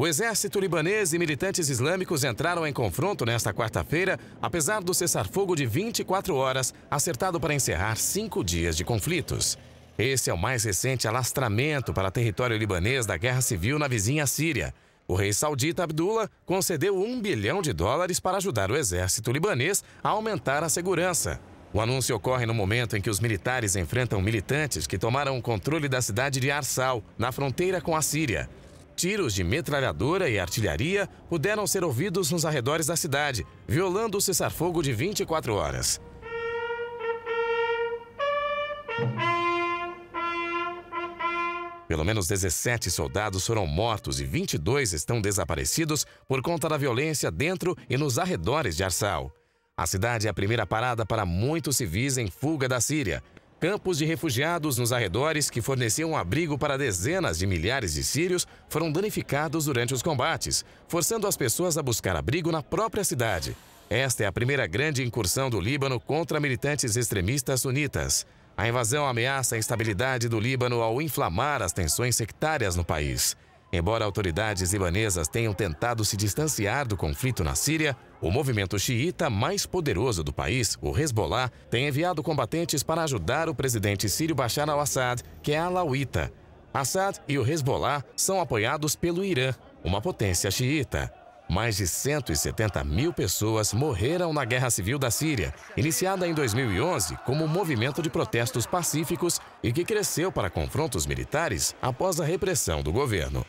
O exército libanês e militantes islâmicos entraram em confronto nesta quarta-feira, apesar do cessar-fogo de 24 horas, acertado para encerrar cinco dias de conflitos. Esse é o mais recente alastramento para território libanês da guerra civil na vizinha Síria. O rei saudita Abdullah concedeu um bilhão de dólares para ajudar o exército libanês a aumentar a segurança. O anúncio ocorre no momento em que os militares enfrentam militantes que tomaram o controle da cidade de Arsal, na fronteira com a Síria. Tiros de metralhadora e artilharia puderam ser ouvidos nos arredores da cidade, violando o cessar-fogo de 24 horas. Pelo menos 17 soldados foram mortos e 22 estão desaparecidos por conta da violência dentro e nos arredores de Arsal. A cidade é a primeira parada para muitos civis em fuga da Síria, Campos de refugiados nos arredores, que forneciam abrigo para dezenas de milhares de sírios, foram danificados durante os combates, forçando as pessoas a buscar abrigo na própria cidade. Esta é a primeira grande incursão do Líbano contra militantes extremistas sunitas. A invasão ameaça a estabilidade do Líbano ao inflamar as tensões sectárias no país. Embora autoridades libanesas tenham tentado se distanciar do conflito na Síria, o movimento xiita mais poderoso do país, o Hezbollah, tem enviado combatentes para ajudar o presidente sírio Bashar al-Assad, que é alauíta. Assad e o Hezbollah são apoiados pelo Irã, uma potência xiita. Mais de 170 mil pessoas morreram na Guerra Civil da Síria, iniciada em 2011 como um movimento de protestos pacíficos e que cresceu para confrontos militares após a repressão do governo.